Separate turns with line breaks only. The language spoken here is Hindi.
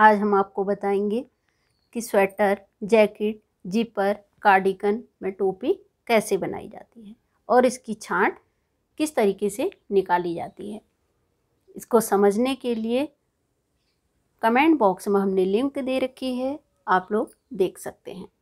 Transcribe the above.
आज हम आपको बताएंगे कि स्वेटर जैकेट जिपर कार्डिकन में टोपी कैसे बनाई जाती है और इसकी छांट किस तरीके से निकाली जाती है इसको समझने के लिए कमेंट बॉक्स में हमने लिंक दे रखी है आप लोग देख सकते हैं